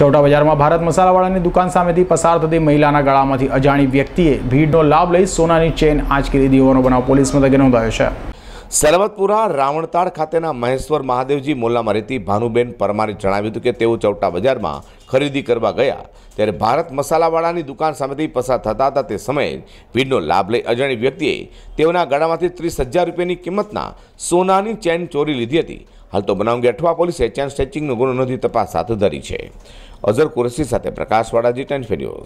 ચૌટા બજારમાં ભારત મસાલાવાળાની દુકાન સામેથી પસાર થતી મહિલાના ગળામાંથી અજાણી વ્યક્તિએ ભીડનો લાભ લઈ સોનાની ચેન આંચકી દીધી હોવાનો બનાવ પોલીસ મથકે નોંધાયો છે સરવતપુરા રાવણતાળ ખાતેના મહેશ્વર મહાદેવજી મોલ્લામાં રહેતી ભાનુબેન પરમારે જણાવ્યું હતું કે તેઓ ચૌટા બજારમાં ખરીદી કરવા ગયા ત્યારે ભારત મસાલાવાળાની દુકાન સામેથી પસાર થતા હતા તે સમયે ભીડનો લાભ લઈ અજાણી વ્યક્તિએ તેઓના ગળામાંથી ત્રીસ હજાર રૂપિયાની કિંમતના સોનાની ચેન ચોરી લીધી હતી હાલ તો બનાવ અંગે અઠવા પોલીસે ચેન સ્ટ્રેચિંગનો ગુનો નોંધી તપાસ હાથ ધરી છે અઝર કુરેશી સાથે પ્રકાશવાળા જી ટેન્ડ ટેન્ફેન્યુઝ